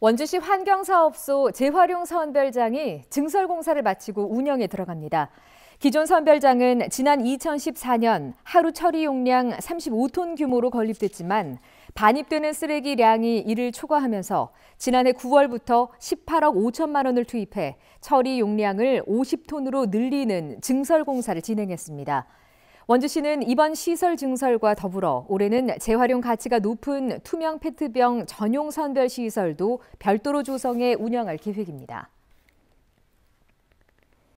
원주시 환경사업소 재활용 선별장이 증설공사를 마치고 운영에 들어갑니다. 기존 선별장은 지난 2014년 하루 처리 용량 35톤 규모로 건립됐지만 반입되는 쓰레기량이 이를 초과하면서 지난해 9월부터 18억 5천만 원을 투입해 처리 용량을 50톤으로 늘리는 증설공사를 진행했습니다. 원주시는 이번 시설 증설과 더불어 올해는 재활용 가치가 높은 투명 페트병 전용 선별 시설도 별도로 조성해 운영할 계획입니다.